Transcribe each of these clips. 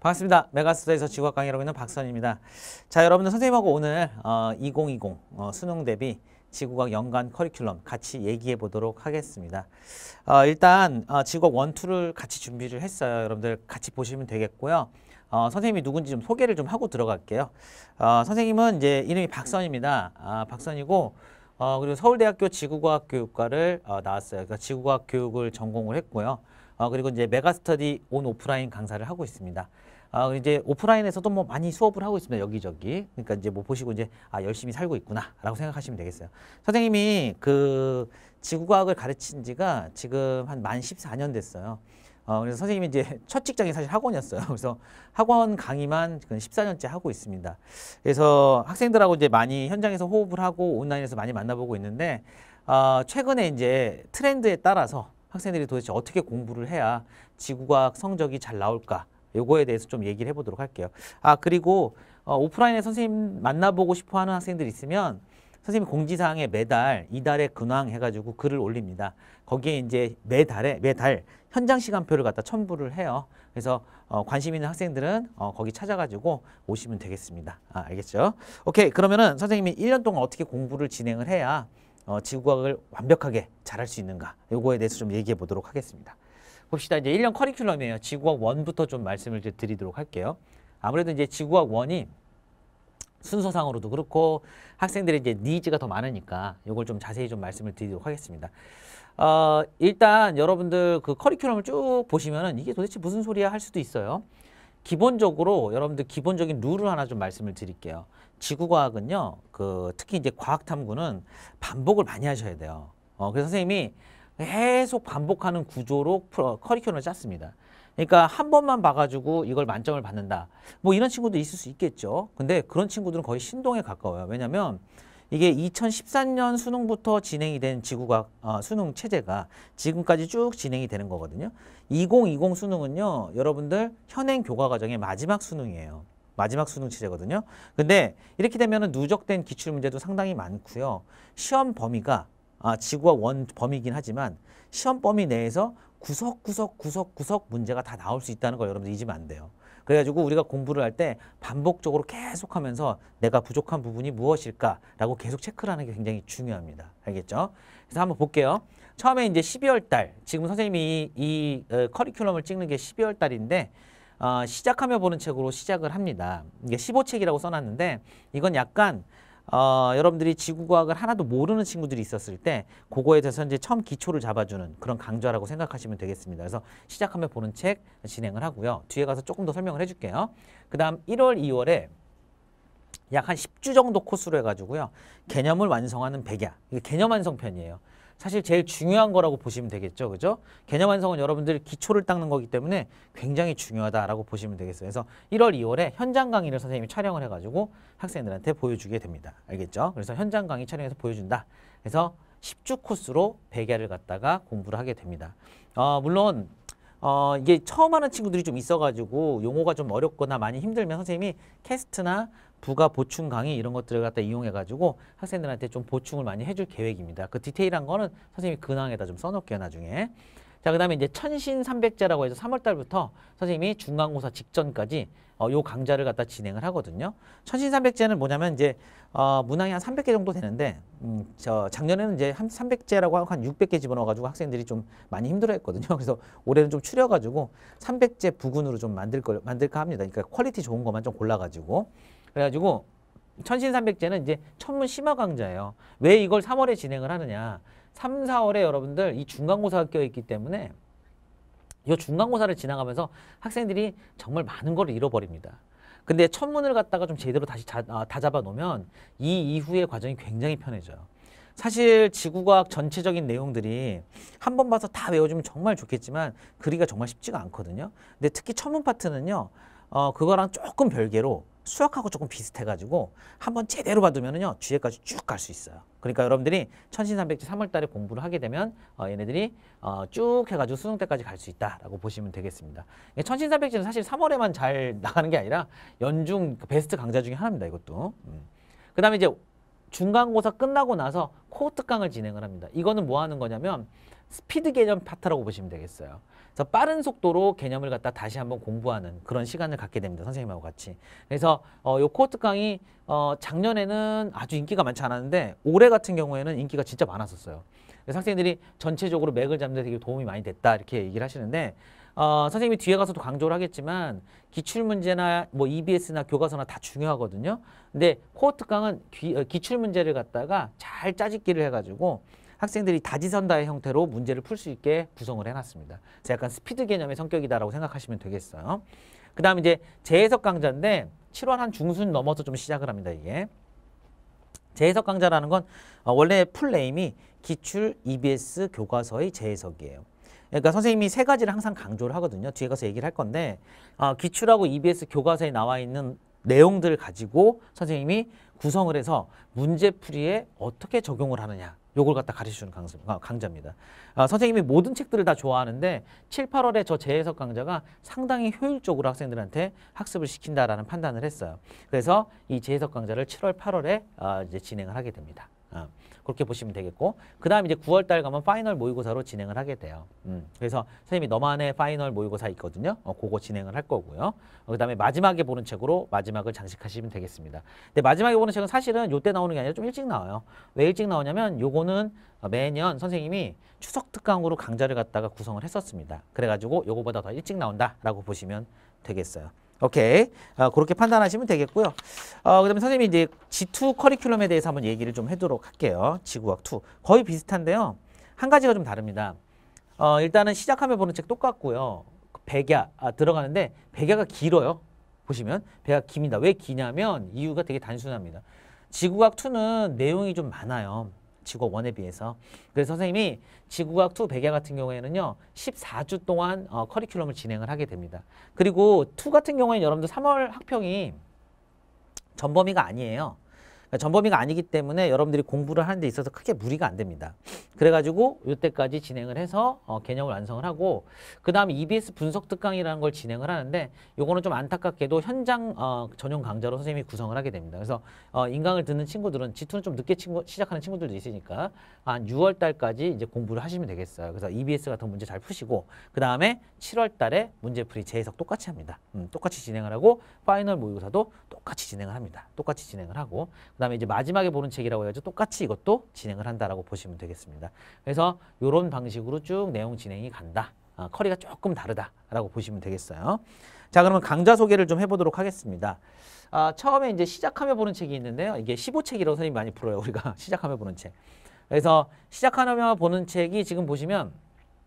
반갑습니다. 메가스터에서 지직학 강의하고 있는 박선입니다. 자, 여러분들 선생님하고 오늘 어, 2020 어, 수능 대비 지구과학 연간 커리큘럼 같이 얘기해 보도록 하겠습니다. 어, 일단 어, 지구과학 원투를 같이 준비를 했어요. 여러분들 같이 보시면 되겠고요. 어, 선생님이 누군지 좀 소개를 좀 하고 들어갈게요. 어, 선생님은 이제 이름이 박선입니다. 아, 박선이고 어, 그리고 서울대학교 지구과학 교육과를 어, 나왔어요. 그러니까 지구과학 교육을 전공을 했고요. 어, 그리고 이제 메가스터디 온 오프라인 강사를 하고 있습니다. 아, 이제 오프라인에서도 뭐 많이 수업을 하고 있습니다. 여기저기. 그러니까 이제 뭐 보시고 이제 아, 열심히 살고 있구나라고 생각하시면 되겠어요. 선생님이 그 지구과학을 가르친 지가 지금 한만 십사 년 됐어요. 어, 그래서 선생님이 이제 첫 직장이 사실 학원이었어요. 그래서 학원 강의만 14년째 그 하고 있습니다. 그래서 학생들하고 이제 많이 현장에서 호흡을 하고 온라인에서 많이 만나보고 있는데, 어, 최근에 이제 트렌드에 따라서 학생들이 도대체 어떻게 공부를 해야 지구과학 성적이 잘 나올까 요거에 대해서 좀 얘기를 해보도록 할게요. 아 그리고 어, 오프라인에 선생님 만나보고 싶어하는 학생들 있으면 선생님 공지사항에 매달 이달의 근황 해가지고 글을 올립니다. 거기에 이제 매달에 매달 현장 시간표를 갖다 첨부를 해요. 그래서 어, 관심 있는 학생들은 어, 거기 찾아가지고 오시면 되겠습니다. 아, 알겠죠? 오케이 그러면은 선생님이 1년 동안 어떻게 공부를 진행을 해야 어, 지구과학을 완벽하게 잘할 수 있는가 요거에 대해서 좀 얘기해 보도록 하겠습니다. 봅시다. 이제 1년 커리큘럼이에요. 지구학 1부터 좀 말씀을 드리도록 할게요. 아무래도 이제 지구학 1이 순서상으로도 그렇고 학생들의 이제 니즈가 더 많으니까 이걸 좀 자세히 좀 말씀을 드리도록 하겠습니다. 어, 일단 여러분들 그 커리큘럼을 쭉 보시면은 이게 도대체 무슨 소리야 할 수도 있어요. 기본적으로 여러분들 기본적인 룰을 하나 좀 말씀을 드릴게요. 지구과학은요, 그 특히 이제 과학탐구는 반복을 많이 하셔야 돼요. 어, 그래서 선생님이 계속 반복하는 구조로 어, 커리큘럼을 짰습니다. 그러니까 한 번만 봐가지고 이걸 만점을 받는다. 뭐 이런 친구도 있을 수 있겠죠. 근데 그런 친구들은 거의 신동에 가까워요. 왜냐하면 이게 2013년 수능부터 진행이 된 지구과학 어, 수능 체제가 지금까지 쭉 진행이 되는 거거든요. 2020 수능은요. 여러분들 현행 교과 과정의 마지막 수능이에요. 마지막 수능 체제거든요. 근데 이렇게 되면 누적된 기출 문제도 상당히 많고요. 시험 범위가 아, 지구가 원 범위긴 이 하지만 시험 범위 내에서 구석구석 구석구석 문제가 다 나올 수 있다는 걸 여러분들 잊으면 안 돼요. 그래가지고 우리가 공부를 할 때 반복적으로 계속하면서 내가 부족한 부분이 무엇일까라고 계속 체크를 하는 게 굉장히 중요합니다. 알겠죠? 그래서 한번 볼게요. 처음에 이제 12월 달, 지금 선생님이 이, 이 어, 커리큘럼을 찍는 게 12월 달인데 어, 시작하며 보는 책으로 시작을 합니다. 이게 15책이라고 써놨는데 이건 약간 어, 여러분들이 지구과학을 하나도 모르는 친구들이 있었을 때 그거에 대해서 이제 처음 기초를 잡아주는 그런 강좌라고 생각하시면 되겠습니다. 그래서 시작하면 보는 책 진행을 하고요. 뒤에 가서 조금 더 설명을 해줄게요. 그 다음 1월, 2월에 약 한 10주 정도 코스로 해가지고요. 개념을 완성하는 백야. 이게 개념 완성편이에요. 사실 제일 중요한 거라고 보시면 되겠죠. 그죠? 개념 완성은 여러분들이 기초를 닦는 거기 때문에 굉장히 중요하다라고 보시면 되겠어요. 그래서 1월, 2월에 현장 강의를 선생님이 촬영을 해가지고 학생들한테 보여주게 됩니다. 알겠죠? 그래서 현장 강의 촬영해서 보여준다. 그래서 10주 코스로 1 0야를 갖다가 공부를 하게 됩니다. 어, 물론 어, 이게 처음 하는 친구들이 좀 있어가지고 용어가 좀 어렵거나 많이 힘들면 선생님이 캐스트나 부가 보충 강의 이런 것들을 갖다 이용해가지고 학생들한테 좀 보충을 많이 해줄 계획입니다. 그 디테일한 거는 선생님이 근황에다 좀 써놓을게요, 나중에. 자, 그 다음에 이제 천신삼백제라고 해서 3월달부터 선생님이 중간고사 직전까지 어, 요 강좌를 갖다 진행을 하거든요. 천신삼백제는 뭐냐면 이제 어, 문항이 한 300개 정도 되는데 음, 저 작년에는 이제 한 300제라고 한 600개 집어넣어가지고 학생들이 좀 많이 힘들어했거든요. 그래서 올해는 좀 추려가지고 300제 부근으로 좀 만들 걸 만들까 합니다. 그러니까 퀄리티 좋은 것만 좀 골라가지고 그래가지고 천신삼백제는 이제 천문 심화 강좌예요. 왜 이걸 3월에 진행을 하느냐. 3, 4월에 여러분들 이 중간고사가 껴있기 때문에 이 중간고사를 지나가면서 학생들이 정말 많은 걸 잃어버립니다. 근데 천문을 갖다가 좀 제대로 다시 자, 아, 다 잡아놓으면 이 이후의 과정이 굉장히 편해져요. 사실 지구과학 전체적인 내용들이 한 번 봐서 다 외워주면 정말 좋겠지만 그리가 정말 쉽지가 않거든요. 근데 특히 천문 파트는요. 어, 그거랑 조금 별개로 수학하고 조금 비슷해가지고 한번 제대로 받으면은요 뒤에까지 쭉 갈 수 있어요. 그러니까 여러분들이 천신삼백지 3월달에 공부를 하게 되면 어, 얘네들이 어, 쭉 해가지고 수능 때까지 갈 수 있다라고 보시면 되겠습니다. 예, 천신삼백지는 사실 3월에만 잘 나가는 게 아니라 연중 그 베스트 강좌 중에 하나입니다. 이것도. 음. 그 다음에 이제 중간고사 끝나고 나서 코어특 강을 진행을 합니다. 이거는 뭐 하는 거냐면 스피드 개념 파트라고 보시면 되겠어요. 그래서 빠른 속도로 개념을 갖다 다시 한번 공부하는 그런 시간을 갖게 됩니다. 선생님하고 같이. 그래서 어, 요 코어트 강이 어, 작년에는 아주 인기가 많지 않았는데 올해 같은 경우에는 인기가 진짜 많았었어요. 그래서 학생들이 전체적으로 맥을 잡는 데 되게 도움이 많이 됐다 이렇게 얘기를 하시는데 어, 선생님이 뒤에 가서도 강조를 하겠지만 기출문제나 뭐 EBS나 교과서나 다 중요하거든요. 근데 코어트 강은 어, 기, 출문제를 갖다가 잘 짜집기를 해가지고 학생들이 다지선다의 형태로 문제를 풀 수 있게 구성을 해놨습니다. 그래서 약간 스피드 개념의 성격이다라고 생각하시면 되겠어요. 그 다음 이제 재해석 강좌인데 7월 한 중순 넘어서 좀 시작을 합니다. 이게. 재해석 강좌라는 건 어, 원래 풀네임이 기출 EBS 교과서의 재해석이에요. 그러니까 선생님이 세 가지를 항상 강조를 하거든요. 뒤에 가서 얘기를 할 건데 아, 기출하고 EBS 교과서에 나와 있는 내용들을 가지고 선생님이 구성을 해서 문제풀이에 어떻게 적용을 하느냐 요걸 갖다 가르쳐주는 강사, 어, 입니다 아, 선생님이 모든 책들을 다 좋아하는데 7, 8월에 저 재해석 강좌가 상당히 효율적으로 학생들한테 학습을 시킨다라는 판단을 했어요. 그래서 이 재해석 강좌를 7월, 8월에 아, 이제 진행을 하게 됩니다. 그렇게 보시면 되겠고 그 다음 이제 9월 달 가면 파이널 모의고사로 진행을 하게 돼요. 음. 그래서 선생님이 너만의 파이널 모의고사 있거든요. 어, 그거 진행을 할 거고요. 어, 그 다음에 마지막에 보는 책으로 마지막을 장식하시면 되겠습니다. 근데 마지막에 보는 책은 사실은 요때 나오는 게 아니라 좀 일찍 나와요. 왜 일찍 나오냐면 요거는 어, 매년 선생님이 추석 특강으로 강좌를 갖다가 구성을 했었습니다. 그래가지고 요거보다 더 일찍 나온다라고 보시면 되겠어요. 오케이. 어, 그렇게 판단하시면 되겠고요. 어, 그 다음에 선생님이 이제 G2 커리큘럼에 대해서 한번 얘기를 좀 해도록 할게요. 지구학 2. 거의 비슷한데요. 한 가지가 좀 다릅니다. 어, 일단은 시작하며 보는 책 똑같고요. 백야, 아, 들어가는데 백야가 길어요. 보시면. 백야 깁니다. 왜 기냐면 이유가 되게 단순합니다. 지구학 2는 내용이 좀 많아요. 지구학 1에 비해서. 그래서 선생님이 지구학 2 백야 같은 경우에는요. 14주 동안 어, 커리큘럼을 진행을 하게 됩니다. 그리고 2 같은 경우에는 여러분들 3월 학평이 전범위가 아니에요. 그러니까 전범위가 아니기 때문에 여러분들이 공부를 하는 데 있어서 크게 무리가 안 됩니다. 그래가지고 이때까지 진행을 해서 어, 개념을 완성을 하고 그 다음에 EBS 분석 특강이라는 걸 진행을 하는데 요거는 좀 안타깝게도 현장 어, 전용 강좌로 선생님이 구성을 하게 됩니다. 그래서 어, 인강을 듣는 친구들은 지투는 좀 늦게 친구, 시작하는 친구들도 있으니까 한 6월 달까지 이제 공부를 하시면 되겠어요. 그래서 EBS 같은 문제 잘 푸시고 그 다음에 7월 달에 문제풀이 재해석 똑같이 합니다. 음, 똑같이 진행을 하고 파이널 모의고사도 똑같이 진행을 합니다. 똑같이 진행을 하고 그다음에 이제 마지막에 보는 책이라고 해서 똑같이 이것도 진행을 한다라고 보시면 되겠습니다. 그래서 이런 방식으로 쭉 내용 진행이 간다. 아, 커리가 조금 다르다라고 보시면 되겠어요. 자, 그러면 강좌 소개를 좀 해보도록 하겠습니다. 아, 처음에 이제 시작하며 보는 책이 있는데요. 이게 15책이라고 선생님이 많이 불어요. 우리가 시작하며 보는 책. 그래서 시작하며 보는 책이 지금 보시면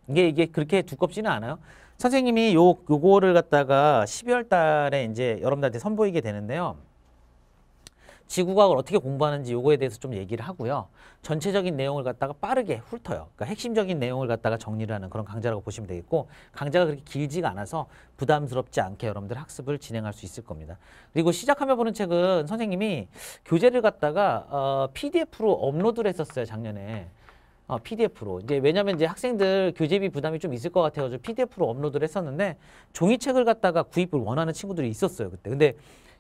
이게 이게 그렇게 두껍지는 않아요. 선생님이 요 요거를 갖다가 12월 달에 이제 여러분들한테 선보이게 되는데요. 지구과학을 어떻게 공부하는지 요거에 대해서 좀 얘기를 하고요. 전체적인 내용을 갖다가 빠르게 훑어요. 그러니까 핵심적인 내용을 갖다가 정리를 하는 그런 강좌라고 보시면 되겠고 강좌가 그렇게 길지가 않아서 부담스럽지 않게 여러분들 학습을 진행할 수 있을 겁니다. 그리고 시작하며 보는 책은 선생님이 교재를 갖다가 어, PDF로 업로드를 했었어요. 작년에. 어, PDF로. 이제 왜냐면 이제 학생들 교재비 부담이 좀 있을 것 같아서 PDF로 업로드를 했었는데 종이책을 갖다가 구입을 원하는 친구들이 있었어요. 그때. 근데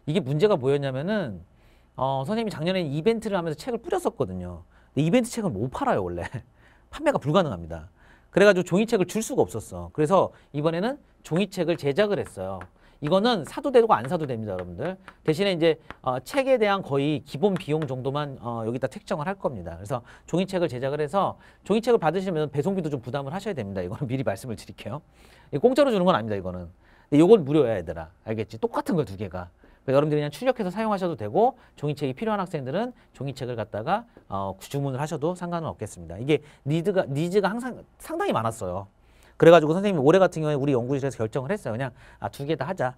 이게 문제가 뭐였냐면은 어, 선생님이 작년에 이벤트를 하면서 책을 뿌렸었거든요. 근데 이벤트 책은 못 팔아요, 원래. 판매가 불가능합니다. 그래가지고 종이책을 줄 수가 없었어. 그래서 이번에는 종이책을 제작을 했어요. 이거는 사도 되고 안 사도 됩니다, 여러분들. 대신에 이제 어, 책에 대한 거의 기본 비용 정도만 어, 여기다 책정을 할 겁니다. 그래서 종이책을 제작을 해서 종이책을 받으시면 배송비도 좀 부담을 하셔야 됩니다. 이거는 미리 말씀을 드릴게요. 공짜로 주는 건 아닙니다, 이거는. 근데 이건 무료야, 얘들아. 알겠지? 똑같은 거 두 개가. 그 여러분들이 그냥 출력해서 사용하셔도 되고 종이책이 필요한 학생들은 종이책을 갖다가 어, 주문을 하셔도 상관은 없겠습니다. 이게 니드가 니즈가 항상 상당히 많았어요. 그래가지고 선생님이 올해 같은 경우에 우리 연구실에서 결정을 했어요. 그냥 아, 두 개 다 하자.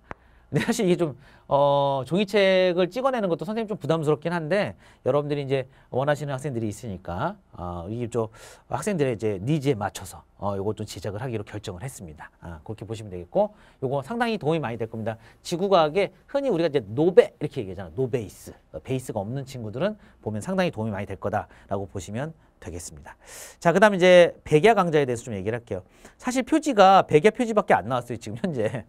근데 사실 이게 좀, 어, 종이책을 찍어내는 것도 선생님 좀 부담스럽긴 한데, 여러분들이 이제 원하시는 학생들이 있으니까, 어, 이게 좀 학생들의 이제 니즈에 맞춰서, 어, 요거 좀 제작을 하기로 결정을 했습니다. 아, 그렇게 보시면 되겠고, 요거 상당히 도움이 많이 될 겁니다. 지구과학에 흔히 우리가 이제 노베, 이렇게 얘기하잖아. 노베이스. 어, 베이스가 없는 친구들은 보면 상당히 도움이 많이 될 거다라고 보시면 되겠습니다. 자, 그 다음 에 이제 백야 강좌에 대해서 좀 얘기를 할게요. 사실 표지가 백야 표지밖에 안 나왔어요. 지금 현재.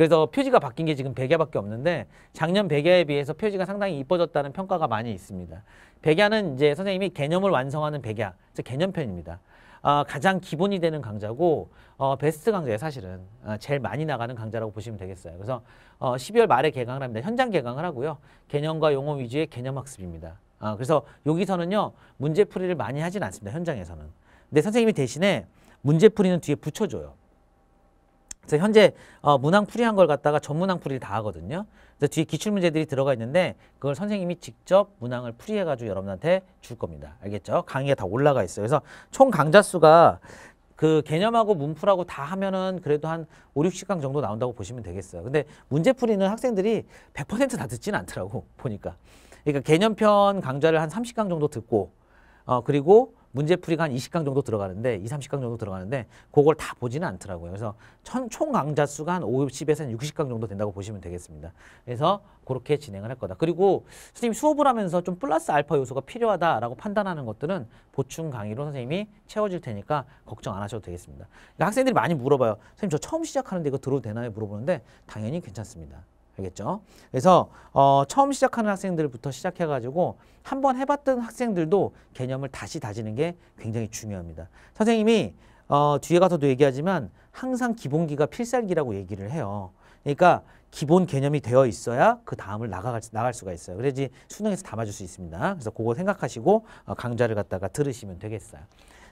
그래서 표지가 바뀐 게 지금 백야밖에 없는데 작년 백야에 비해서 표지가 상당히 이뻐졌다는 평가가 많이 있습니다. 백야는 이제 선생님이 개념을 완성하는 백야, 즉 개념편입니다. 어, 가장 기본이 되는 강좌고 어, 베스트 강좌예요 사실은 어, 제일 많이 나가는 강좌라고 보시면 되겠어요 그래서 어, 12월 말에 개강을 합니다 현장 개강을 하고요 개념과 용어 위주의 개념 학습입니다 아, 그래서 여기서는요 문제풀이를 많이 하진 않습니다 현장에서는 근데 선생님이 대신에 문제풀이는 뒤에 붙여줘요 그래서 현재 어, 문항 풀이한 걸 갖다가 전문항 풀이를 다 하거든요. 그래서 뒤에 기출 문제들이 들어가 있는데 그걸 선생님이 직접 문항을 풀이해 가지고 여러분한테 줄 겁니다. 알겠죠? 강의가 다 올라가 있어요. 그래서 총 강좌 수가 그 개념하고 문풀하고 다 하면은 그래도 한 5, 60강 정도 나온다고 보시면 되겠어요. 근데 문제풀이는 학생들이 100%다 듣지 않더라고 보니까. 그러니까 개념편 강좌를 한 30강 정도 듣고 어 그리고 문제풀이가 한 20강 정도 들어가는데 20, 30강 정도 들어가는데 그걸 다 보지는 않더라고요. 그래서 천, 총 강좌 수가 한 50에서 60강 정도 된다고 보시면 되겠습니다. 그래서 그렇게 진행을 할 거다. 그리고 선생님 수업을 하면서 좀 플러스 알파 요소가 필요하다라고 판단하는 것들은 보충 강의로 선생님이 채워질 테니까 걱정 안 하셔도 되겠습니다. 그러니까 학생들이 많이 물어봐요. 선생님 저 처음 시작하는데 이거 들어도 되나요? 물어보는데 당연히 괜찮습니다. 알겠죠? 그래서 어, 처음 시작하는 학생들부터 시작해가지고 한 번 해봤던 학생들도 개념을 다시 다지는 게 굉장히 중요합니다. 선생님이 어, 뒤에 가서도 얘기하지만 항상 기본기가 필살기라고 얘기를 해요. 그러니까 기본 개념이 되어 있어야 그 다음을 나갈, 나갈 수가 있어요. 그래야지 수능에서 담아줄 수 있습니다. 그래서 그거 생각하시고 어, 강좌를 갖다가 들으시면 되겠어요.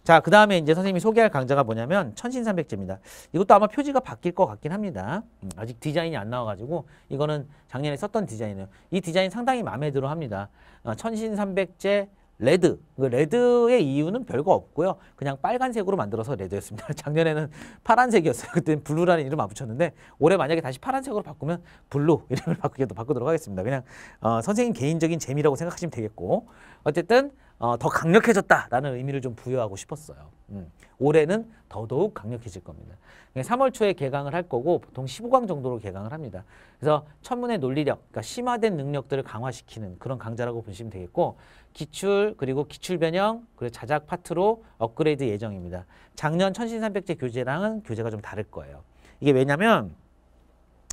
자, 그 다음에 이제 선생님이 소개할 강좌가 뭐냐면 천신삼백제입니다. 이것도 아마 표지가 바뀔 것 같긴 합니다. 음, 아직 디자인이 안 나와가지고 이거는 작년에 썼던 디자인이에요. 이 디자인 상당히 마음에 들어 합니다. 어, 천신삼백제 레드. 그 레드의 이유는 별거 없고요. 그냥 빨간색으로 만들어서 레드였습니다. 작년에는 파란색이었어요. 그때는 블루라는 이름 안 붙였는데 올해 만약에 다시 파란색으로 바꾸면 블루 이름을 바꾸기도 바꾸도록 하겠습니다. 그냥 어, 선생님 개인적인 재미라고 생각하시면 되겠고 어쨌든 어, 더 강력해졌다라는 의미를 좀 부여하고 싶었어요. 음. 올해는 더더욱 강력해질 겁니다. 3월 초에 개강을 할 거고 보통 15강 정도로 개강을 합니다. 그래서 천문의 논리력, 그러니까 심화된 능력들을 강화시키는 그런 강좌라고 보시면 되겠고 기출 그리고 기출 변형 그리고 자작 파트로 업그레이드 예정입니다. 작년 천신삼백제 교재랑은 교재가 좀 다를 거예요. 이게 왜냐면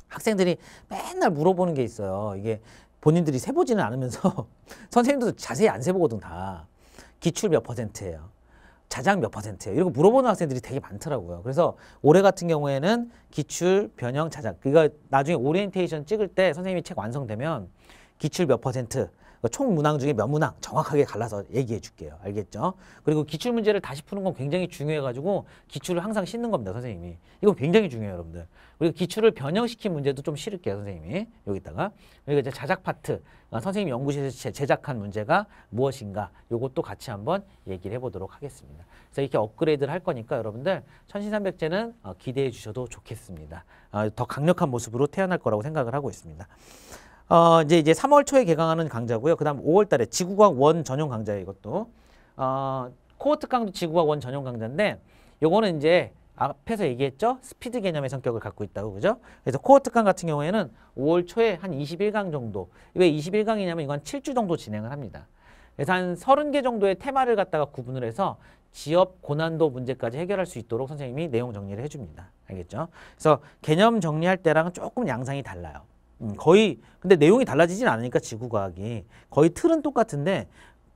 학생들이 맨날 물어보는 게 있어요. 이게 본인들이 세보지는 않으면서 선생님들도 자세히 안 세보거든 다. 기출 몇 퍼센트예요. 자작 몇 퍼센트예요. 이런 거 물어보는 학생들이 되게 많더라고요. 그래서 올해 같은 경우에는 기출, 변형, 자작. 그러니까 나중에 오리엔테이션 찍을 때 선생님이 책 완성되면 기출 몇 퍼센트, 그러니까 총 문항 중에 몇 문항 정확하게 갈라서 얘기해 줄게요. 알겠죠? 그리고 기출 문제를 다시 푸는 건 굉장히 중요해가지고 기출을 항상 씻는 겁니다, 선생님이. 이거 굉장히 중요해요, 여러분들. 우리가 기출을 변형시킨 문제도 좀 실을게요, 선생님이. 여기다가. 그리고 이제 자작 파트, 아, 선생님 연구실에서 제작한 문제가 무엇인가, 이것도 같이 한번 얘기를 해보도록 하겠습니다. 그래서 이렇게 업그레이드를 할 거니까 여러분들 천신삼백제는 어, 기대해 주셔도 좋겠습니다. 어, 더 강력한 모습으로 태어날 거라고 생각을 하고 있습니다. 어, 이제 이제 3월 초에 개강하는 강좌고요. 그다음 5월 달에 지구과학 1 전용 강좌예요, 이것도. 어, 코어트 강도 지구과학 1 전용 강좌인데 요거는 이제 앞에서 얘기했죠? 스피드 개념의 성격을 갖고 있다고 그죠? 그래서 코어 특강 같은 경우에는 5월 초에 한 21강 정도 왜 21강이냐면 이건 7주 정도 진행을 합니다. 그래서 한 30개 정도의 테마를 갖다가 구분을 해서 지역 고난도 문제까지 해결할 수 있도록 선생님이 내용 정리를 해줍니다. 알겠죠? 그래서 개념 정리할 때랑은 조금 양상이 달라요. 음, 거의 근데 내용이 달라지진 않으니까 지구과학이 거의 틀은 똑같은데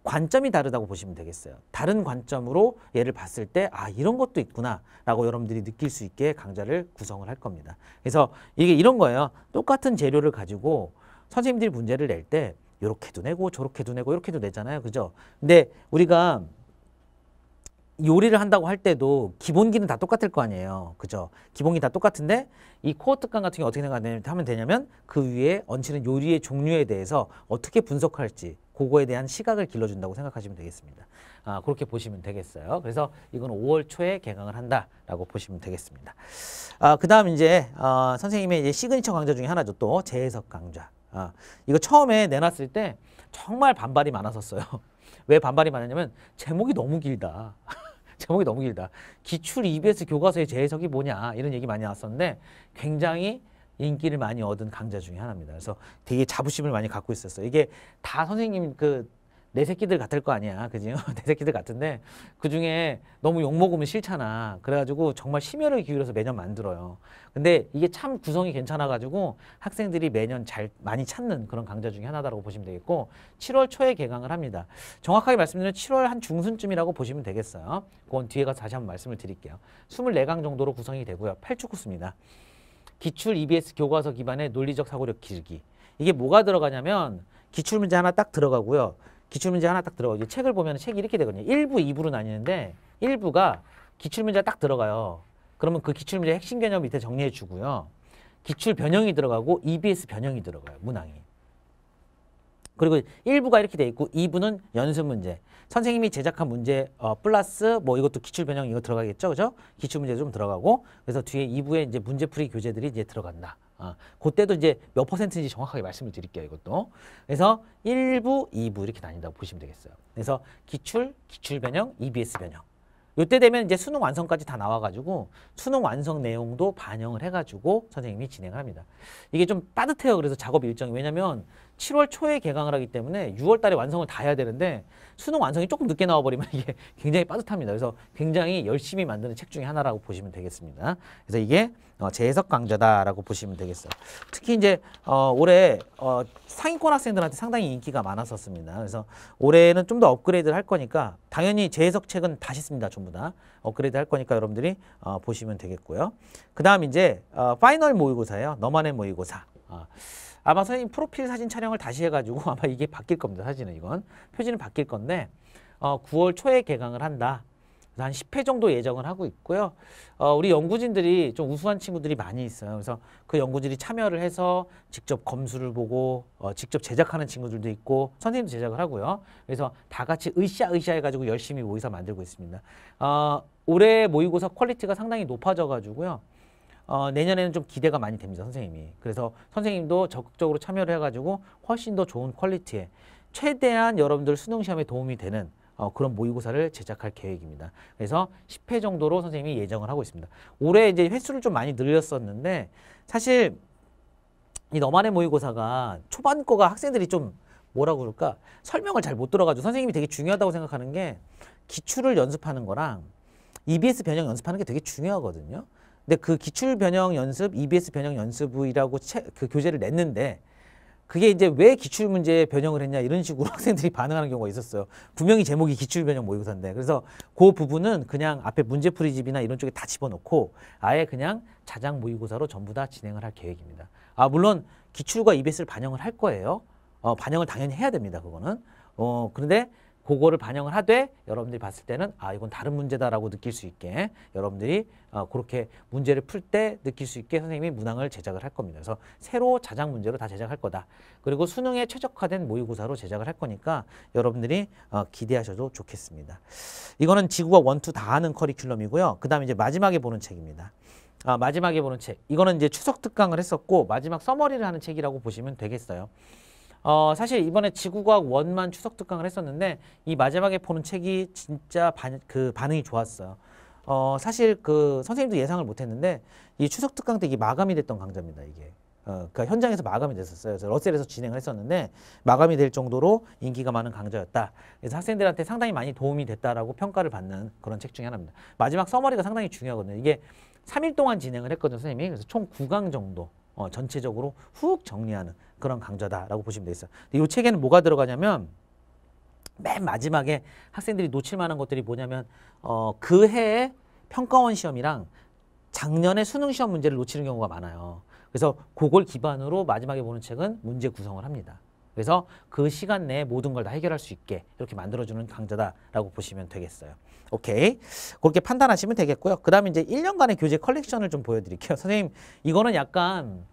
관점이 다르다고 보시면 되겠어요. 다른 관점으로 얘를 봤을 때 아 이런 것도 있구나라고 여러분들이 느낄 수 있게 강좌를 구성을 할 겁니다. 그래서 이게 이런 거예요. 똑같은 재료를 가지고 선생님들이 문제를 낼 때 이렇게도 내고 저렇게도 내고 이렇게도 내잖아요. 그죠? 근데 우리가 요리를 한다고 할 때도 기본기는 다 똑같을 거 아니에요. 그죠? 기본기 다 똑같은데 이 코어특강 같은 게 어떻게 생각 하면 되냐면 그 위에 얹히는 요리의 종류에 대해서 어떻게 분석할지 그거에 대한 시각을 길러준다고 생각하시면 되겠습니다. 아, 그렇게 보시면 되겠어요. 그래서 이건 5월 초에 개강을 한다라고 보시면 되겠습니다. 아, 그 다음 이제 어, 선생님의 이제 시그니처 강좌 중에 하나죠. 또 재해석 강좌. 아, 이거 처음에 내놨을 때 정말 반발이 많았었어요. 왜 반발이 많았냐면 제목이 너무 길다. 제목이 너무 길다. 기출 EBS 교과서의 재해석이 뭐냐 이런 얘기 많이 나왔었는데 굉장히 인기를 많이 얻은 강좌 중에 하나입니다. 그래서 되게 자부심을 많이 갖고 있었어요. 이게 다 선생님 그내 새끼들 같을 거 아니야. 그지? 내 새끼들 같은데 그 중에 너무 욕먹으면 싫잖아. 그래가지고 정말 심혈을 기울여서 매년 만들어요. 근데 이게 참 구성이 괜찮아가지고 학생들이 매년 잘 많이 찾는 그런 강좌 중에 하나다라고 보시면 되겠고 7월 초에 개강을 합니다. 정확하게 말씀드리면 7월 한 중순쯤이라고 보시면 되겠어요. 그건 뒤에 가서 다시 한번 말씀을 드릴게요. 24강 정도로 구성이 되고요. 8주 코스입니다. 기출 EBS 교과서 기반의 논리적 사고력 기기 이게 뭐가 들어가냐면 기출문제 하나 딱 들어가고요. 기출문제 하나 딱 들어가고 책을 보면 책이 이렇게 되거든요. 1부, 2부로 나뉘는데 1부가 기출문제가 딱 들어가요. 그러면 그 기출문제 핵심 개념 밑에 정리해 주고요. 기출 변형이 들어가고 EBS 변형이 들어가요. 문항이. 그리고 1부가 이렇게 돼 있고 2부는 연습 문제. 선생님이 제작한 문제 어, 플러스 뭐 이것도 기출 변형 이거 들어가겠죠. 그죠? 기출 문제 좀 들어가고 그래서 뒤에 2부에 이제 문제풀이 교재들이 이제 들어간다. 아, 그때도 이제 몇 퍼센트인지 정확하게 말씀을 드릴게요, 이것도. 그래서 1부, 2부 이렇게 다닌다고 보시면 되겠어요. 그래서 기출, 기출 변형, EBS 변형. 이때 되면 이제 수능 완성까지 다 나와가지고 수능 완성 내용도 반영을 해가지고 선생님이 진행을 합니다. 이게 좀 빠듯해요. 그래서 작업 일정이. 왜냐면 7월 초에 개강을 하기 때문에 6월 달에 완성을 다 해야 되는데 수능 완성이 조금 늦게 나와버리면 이게 굉장히 빠듯합니다. 그래서 굉장히 열심히 만드는 책 중에 하나라고 보시면 되겠습니다. 그래서 이게 어, 재해석 강좌다라고 보시면 되겠어요. 특히 이제 어, 올해 어, 상위권 학생들한테 상당히 인기가 많았었습니다. 그래서 올해는 좀 더 업그레이드를 할 거니까 당연히 재해석 책은 다시 씁니다. 전부 다 업그레이드 할 거니까 여러분들이 어, 보시면 되겠고요. 그 다음 이제 어, 파이널 모의고사예요. 너만의 모의고사. 어. 아마 선생님 프로필 사진 촬영을 다시 해가지고 아마 이게 바뀔 겁니다. 사진은 이건. 표지는 바뀔 건데 어, 9월 초에 개강을 한다. 한 10회 정도 예정을 하고 있고요. 어, 우리 연구진들이 좀 우수한 친구들이 많이 있어요. 그래서 그 연구진이 참여를 해서 직접 검수를 보고 어, 직접 제작하는 친구들도 있고 선생님도 제작을 하고요. 그래서 다 같이 으쌰으쌰 해가지고 열심히 모의사 만들고 있습니다. 어, 올해 모의고사 퀄리티가 상당히 높아져가지고요. 어, 내년에는 좀 기대가 많이 됩니다. 선생님이. 그래서 선생님도 적극적으로 참여를 해가지고 훨씬 더 좋은 퀄리티에 최대한 여러분들 수능시험에 도움이 되는 어, 그런 모의고사를 제작할 계획입니다. 그래서 10회 정도로 선생님이 예정을 하고 있습니다. 올해 이제 횟수를 좀 많이 늘렸었는데 사실 이 너만의 모의고사가 초반 거가 학생들이 좀 뭐라고 그럴까 설명을 잘 못 들어가지고 선생님이 되게 중요하다고 생각하는 게 기출을 연습하는 거랑 EBS 변형 연습하는 게 되게 중요하거든요. 근데 그 기출 변형 연습, EBS 변형 연습이라고 그 교재를 냈는데 그게 이제 왜 기출 문제 변형을 했냐 이런 식으로 학생들이 반응하는 경우가 있었어요. 분명히 제목이 기출 변형 모의고사인데 그래서 그 부분은 그냥 앞에 문제풀이집이나 이런 쪽에 다 집어넣고 아예 그냥 자작 모의고사로 전부 다 진행을 할 계획입니다. 아 물론 기출과 EBS를 반영을 할 거예요. 어, 반영을 당연히 해야 됩니다. 그거는. 어, 그런데 그거를 반영을 하되 여러분들이 봤을 때는 아 이건 다른 문제다라고 느낄 수 있게 여러분들이 어, 그렇게 문제를 풀 때 느낄 수 있게 선생님이 문항을 제작을 할 겁니다. 그래서 새로 자작 문제로 다 제작할 거다. 그리고 수능에 최적화된 모의고사로 제작을 할 거니까 여러분들이 어, 기대하셔도 좋겠습니다. 이거는 지구가 원투 다 하는 커리큘럼이고요. 그 다음에 이제 마지막에 보는 책입니다. 아, 마지막에 보는 책. 이거는 이제 추석 특강을 했었고 마지막 서머리를 하는 책이라고 보시면 되겠어요. 어, 사실 이번에 지구과학 원만 추석 특강을 했었는데 이 마지막에 보는 책이 진짜 반, 그 반응이 좋았어요. 어, 사실 그 선생님도 예상을 못했는데 이 추석 특강 때이 마감이 됐던 강좌입니다. 이게. 어, 그 현장에서 마감이 됐었어요. 그래서 러셀에서 진행을 했었는데 마감이 될 정도로 인기가 많은 강좌였다. 그래서 학생들한테 상당히 많이 도움이 됐다라고 평가를 받는 그런 책 중에 하나입니다. 마지막 서머리가 상당히 중요하거든요. 이게 3일 동안 진행을 했거든요, 선생님이. 그래서 총 9강 정도. 어, 전체적으로 훅 정리하는 그런 강좌다라고 보시면 되겠어요. 이 책에는 뭐가 들어가냐면 맨 마지막에 학생들이 놓칠 만한 것들이 뭐냐면 어, 그 해의 평가원 시험이랑 작년에 수능 시험 문제를 놓치는 경우가 많아요. 그래서 그걸 기반으로 마지막에 보는 책은 문제 구성을 합니다. 그래서 그 시간 내에 모든 걸 다 해결할 수 있게 이렇게 만들어주는 강좌다라고 보시면 되겠어요. 오케이. 그렇게 판단하시면 되겠고요. 그 다음에 이제 1년간의 교재 컬렉션을 좀 보여드릴게요. 선생님, 이거는 약간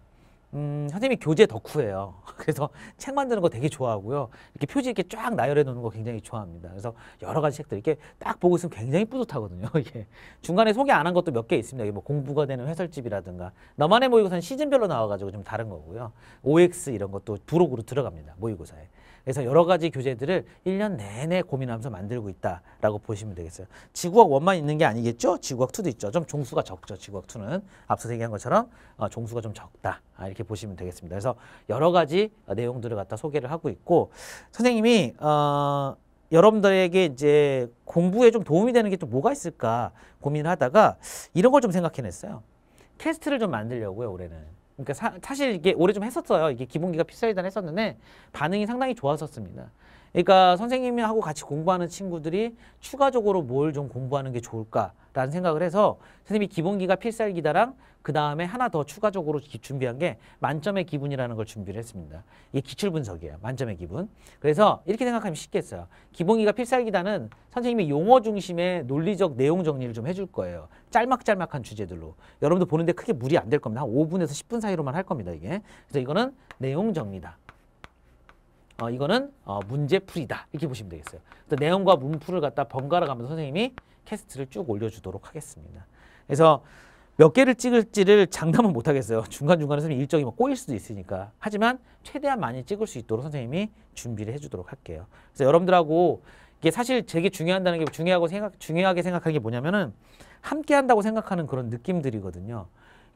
음, 선생님이 교재 덕후예요. 그래서 책 만드는 거 되게 좋아하고요. 이렇게 표지 이렇게 쫙 나열해 놓는 거 굉장히 좋아합니다. 그래서 여러 가지 책들 이렇게 딱 보고 있으면 굉장히 뿌듯하거든요. 이게 중간에 소개 안 한 것도 몇 개 있습니다. 이게 뭐 공부가 되는 해설집이라든가 너만의 모의고사는 시즌별로 나와가지고 좀 다른 거고요. OX 이런 것도 부록으로 들어갑니다. 모의고사에. 그래서 여러 가지 교재들을 1년 내내 고민하면서 만들고 있다라고 보시면 되겠어요. 지구학 1만 있는 게 아니겠죠? 지구학 2도 있죠. 좀 종수가 적죠. 지구학 2는 앞서 얘기한 것처럼 어, 종수가 좀 적다. 아, 이렇게 보시면 되겠습니다. 그래서 여러 가지 어, 내용들을 갖다 소개를 하고 있고 선생님이 어, 여러분들에게 이제 공부에 좀 도움이 되는 게 또 뭐가 있을까 고민하다가 을 이런 걸 좀 생각해냈어요. 테스트를 좀 만들려고요, 올해는. 그러니까 사, 실 이게 올해 좀 했었어요. 이게 기본기가 피살단 했었는데 반응이 상당히 좋았었습니다. 그러니까 선생님하고 같이 공부하는 친구들이 추가적으로 뭘 좀 공부하는 게 좋을까라는 생각을 해서 선생님이 기본기가 필살기다랑 그 다음에 하나 더 추가적으로 준비한 게 만점의 기분이라는 걸 준비를 했습니다. 이게 기출 분석이에요. 만점의 기분. 그래서 이렇게 생각하면 쉽겠어요. 기본기가 필살기다는 선생님이 용어 중심의 논리적 내용 정리를 좀 해줄 거예요. 짤막짤막한 주제들로. 여러분도 보는데 크게 무리 안 될 겁니다. 한 5분에서 10분 사이로만 할 겁니다. 이게. 그래서 이거는 내용 정리다. 어, 이거는 어, 문제풀이다 이렇게 보시면 되겠어요. 그래서 내용과 문풀을 갖다 번갈아 가면서 선생님이 캐스트를 쭉 올려주도록 하겠습니다. 그래서 몇 개를 찍을지를 장담은 못하겠어요. 중간중간에 선생님 일정이 뭐 꼬일 수도 있으니까. 하지만 최대한 많이 찍을 수 있도록 선생님이 준비를 해주도록 할게요. 그래서 여러분들하고 이게 사실 제게 중요한다는 게 중요하고 생각, 중요하게 생각하는 게 뭐냐면은 함께 한다고 생각하는 그런 느낌들이거든요.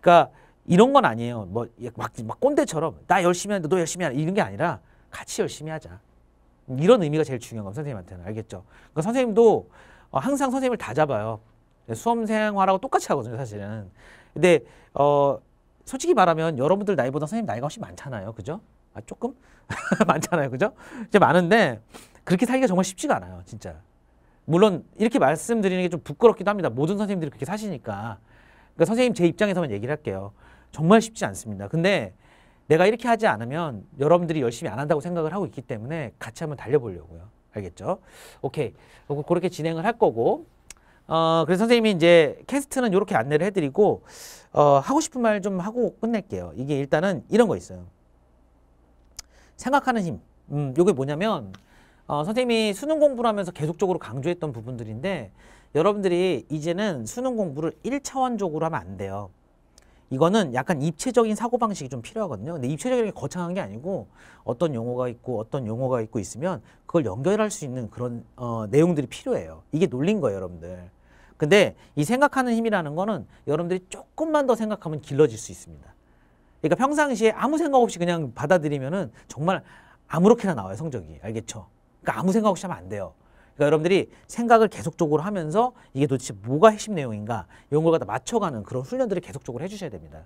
그러니까 이런 건 아니에요. 뭐, 막, 막 꼰대처럼 나 열심히 하는데 너 열심히 하는 이런 게 아니라 같이 열심히 하자. 이런 의미가 제일 중요한 건 선생님한테는 알겠죠. 그러니까 선생님도 어, 항상 선생님을 다 잡아요. 네, 수험생활하고 똑같이 하거든요, 사실은. 근데 어 솔직히 말하면 여러분들 나이보다 선생님 나이가 훨씬 많잖아요, 그죠? 아 조금 많잖아요, 그죠? 이제 많은데 그렇게 살기가 정말 쉽지가 않아요, 진짜. 물론 이렇게 말씀드리는 게 좀 부끄럽기도 합니다. 모든 선생님들이 그렇게 사시니까. 그러니까 선생님 제 입장에서만 얘기를 할게요. 정말 쉽지 않습니다. 근데 내가 이렇게 하지 않으면 여러분들이 열심히 안 한다고 생각을 하고 있기 때문에 같이 한번 달려보려고요. 알겠죠? 오케이. 어, 그, 그렇게 진행을 할 거고 어, 그래서 선생님이 이제 캐스트는 이렇게 안내를 해드리고 어, 하고 싶은 말 좀 하고 끝낼게요. 이게 일단은 이런 거 있어요. 생각하는 힘. 음, 이게 뭐냐면 어, 선생님이 수능 공부를 하면서 계속적으로 강조했던 부분들인데 여러분들이 이제는 수능 공부를 일차원적으로 하면 안 돼요. 이거는 약간 입체적인 사고방식이 좀 필요하거든요. 근데 입체적인 게 거창한 게 아니고 어떤 용어가 있고 어떤 용어가 있고 있으면 그걸 연결할 수 있는 그런 어, 내용들이 필요해요. 이게 놀린 거예요, 여러분들. 근데 이 생각하는 힘이라는 거는 여러분들이 조금만 더 생각하면 길러질 수 있습니다. 그러니까 평상시에 아무 생각 없이 그냥 받아들이면은 정말 아무렇게나 나와요, 성적이. 알겠죠? 그러니까 아무 생각 없이 하면 안 돼요. 그러니까 여러분들이 생각을 계속적으로 하면서 이게 도대체 뭐가 핵심 내용인가 이런 걸 갖다 맞춰가는 그런 훈련들을 계속적으로 해주셔야 됩니다.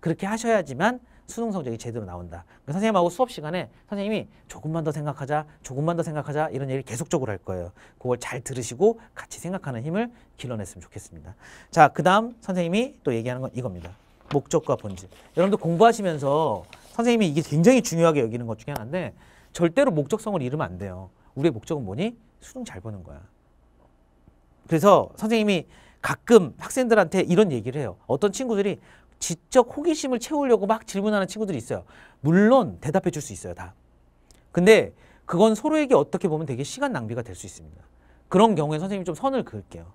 그렇게 하셔야지만 수능 성적이 제대로 나온다. 그러니까 선생님하고 수업 시간에 선생님이 조금만 더 생각하자, 조금만 더 생각하자 이런 얘기를 계속적으로 할 거예요. 그걸 잘 들으시고 같이 생각하는 힘을 길러냈으면 좋겠습니다. 자, 그 다음 선생님이 또 얘기하는 건 이겁니다. 목적과 본질. 여러분들 공부하시면서 선생님이 이게 굉장히 중요하게 여기는 것 중에 하나인데 절대로 목적성을 잃으면 안 돼요. 우리의 목적은 뭐니? 수능 잘 보는 거야. 그래서 선생님이 가끔 학생들한테 이런 얘기를 해요. 어떤 친구들이 지적 호기심을 채우려고 막 질문하는 친구들이 있어요. 물론 대답해 줄 수 있어요, 다. 근데 그건 서로에게 어떻게 보면 되게 시간 낭비가 될 수 있습니다. 그런 경우에 선생님이 좀 선을 그을게요.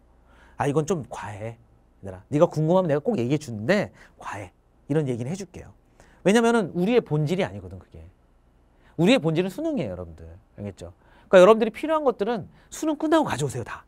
아, 이건 좀 과해. 얘들아, 네가 궁금하면 내가 꼭 얘기해 주는데 과해. 이런 얘기는 해줄게요. 왜냐면은 우리의 본질이 아니거든, 그게. 우리의 본질은 수능이에요, 여러분들. 알겠죠? 그러니까 여러분들이 필요한 것들은 수능 끝나고 가져오세요 다.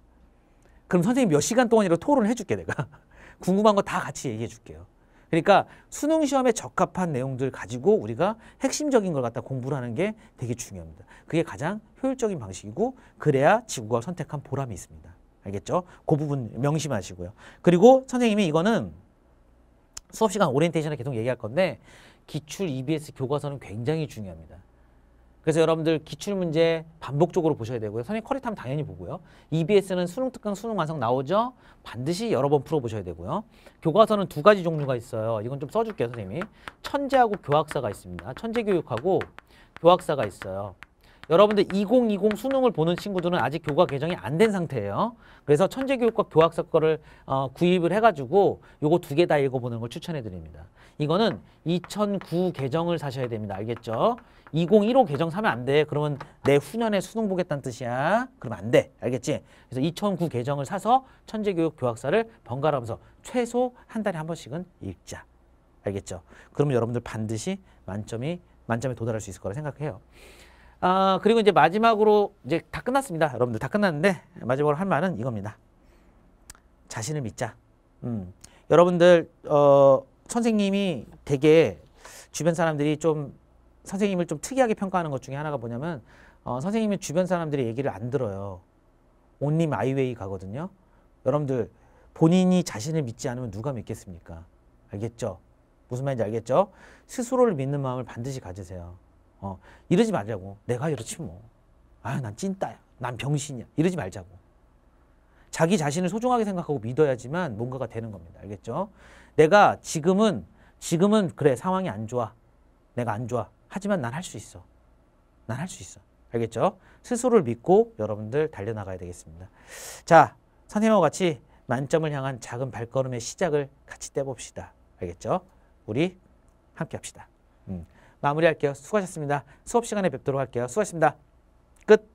그럼 선생님 몇 시간 동안이라도 토론을 해줄게 내가. 궁금한 거 다 같이 얘기해 줄게요. 그러니까 수능 시험에 적합한 내용들 가지고 우리가 핵심적인 걸 갖다 공부를 하는 게 되게 중요합니다. 그게 가장 효율적인 방식이고 그래야 지구가 선택한 보람이 있습니다. 알겠죠? 그 부분 명심하시고요. 그리고 선생님이 이거는 수업 시간 오리엔테이션에 계속 얘기할 건데 기출 EBS 교과서는 굉장히 중요합니다. 그래서 여러분들 기출문제 반복적으로 보셔야 되고요. 선생님 커리텀 당연히 보고요. EBS는 수능 특강, 수능 완성 나오죠? 반드시 여러 번 풀어보셔야 되고요. 교과서는 두 가지 종류가 있어요. 이건 좀 써줄게요, 선생님이. 천재하고 교학사가 있습니다. 천재교육하고 교학사가 있어요. 여러분들 2020 수능을 보는 친구들은 아직 교과 개정이 안 된 상태예요. 그래서 천재교육과 교학사 거를 어, 구입을 해가지고 요거 두 개 다 읽어보는 걸 추천해드립니다. 이거는 2009 개정을 사셔야 됩니다. 알겠죠? 2015 개정 사면 안 돼. 그러면 내 후년에 수능 보겠다는 뜻이야. 그러면 안 돼. 알겠지? 그래서 2009 개정을 사서 천재교육 교학사를 번갈아가면서 최소 한 달에 한 번씩은 읽자. 알겠죠? 그러면 여러분들 반드시 만점이 만점에 도달할 수 있을 거라 생각해요. 아, 그리고 이제 마지막으로 이제 다 끝났습니다. 여러분들 다 끝났는데 마지막으로 할 말은 이겁니다. 자신을 믿자. 음. 여러분들 어, 선생님이 되게 주변 사람들이 좀 선생님을 좀 특이하게 평가하는 것 중에 하나가 뭐냐면 어, 선생님이 주변 사람들의 얘기를 안 들어요. 온님 아이웨이 가거든요. 여러분들 본인이 자신을 믿지 않으면 누가 믿겠습니까? 알겠죠? 무슨 말인지 알겠죠? 스스로를 믿는 마음을 반드시 가지세요. 어, 이러지 말자고. 내가 이렇지 뭐. 아유, 난 찐따야. 난 병신이야. 이러지 말자고. 자기 자신을 소중하게 생각하고 믿어야지만 뭔가가 되는 겁니다. 알겠죠? 내가 지금은, 지금은 그래, 상황이 안 좋아. 내가 안 좋아. 하지만 난 할 수 있어. 난 할 수 있어. 알겠죠? 스스로를 믿고 여러분들 달려나가야 되겠습니다. 자, 선생님과 같이 만점을 향한 작은 발걸음의 시작을 같이 떼봅시다. 알겠죠? 우리 함께 합시다. 음. 마무리할게요. 수고하셨습니다. 수업 시간에 뵙도록 할게요. 수고하셨습니다. 끝.